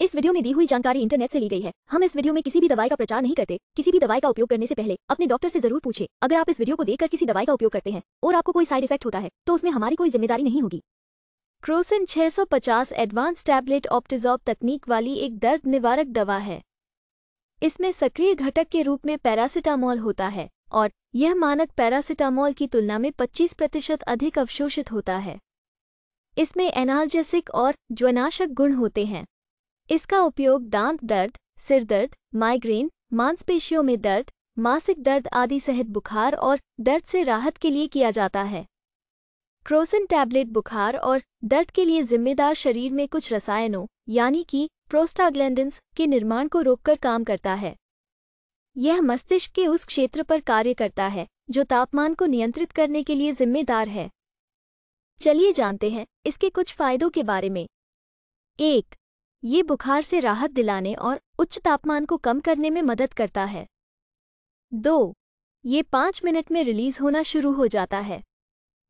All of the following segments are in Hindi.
इस वीडियो में दी हुई जानकारी इंटरनेट से ली गई है हम इस वीडियो में किसी भी दवाई का प्रचार नहीं करते किसी भी दवाई का उपयोग करने से पहले अपने डॉक्टर से जरूर पूछे अगर आप इस वीडियो को देखकर किसी दवाई का उपयोग करते हैं और आपको कोई साइड इफेक्ट होता है तो उसमें हमारी कोई जिम्मेदारी नहीं होगी क्रोसिन छह एडवांस टैबलेट ऑप्टिजॉप तकनीक वाली एक दर्द निवारक दवा है इसमें सक्रिय घटक के रूप में पैरासिटामोल होता है और यह मानक पैरासिटामोल की तुलना में पच्चीस प्रतिशत अधिक अवशोषित होता है इसमें एनाल्जेसिक और ज्वनाशक गुण होते हैं इसका उपयोग दांत दर्द सिर दर्द माइग्रेन मांसपेशियों में दर्द मासिक दर्द आदि सहित बुखार और दर्द से राहत के लिए किया जाता है क्रोसन टैबलेट बुखार और दर्द के लिए जिम्मेदार शरीर में कुछ रसायनों यानी कि प्रोस्टाग्लैंडिन्स के निर्माण को रोककर काम करता है यह मस्तिष्क के उस क्षेत्र पर कार्य करता है जो तापमान को नियंत्रित करने के लिए जिम्मेदार है चलिए जानते हैं इसके कुछ फायदों के बारे में एक ये बुखार से राहत दिलाने और उच्च तापमान को कम करने में मदद करता है दो ये पाँच मिनट में रिलीज होना शुरू हो जाता है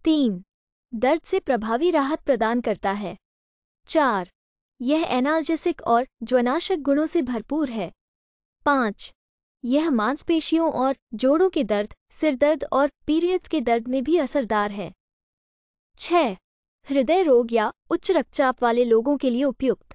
तीन दर्द से प्रभावी राहत प्रदान करता है चार यह एनाल्जेसिक और ज्वनाशक गुणों से भरपूर है पाँच यह मांसपेशियों और जोड़ों के दर्द सिरदर्द और पीरियड्स के दर्द में भी असरदार है छः हृदय रोग या उच्च रक्तचाप वाले लोगों के लिए उपयुक्त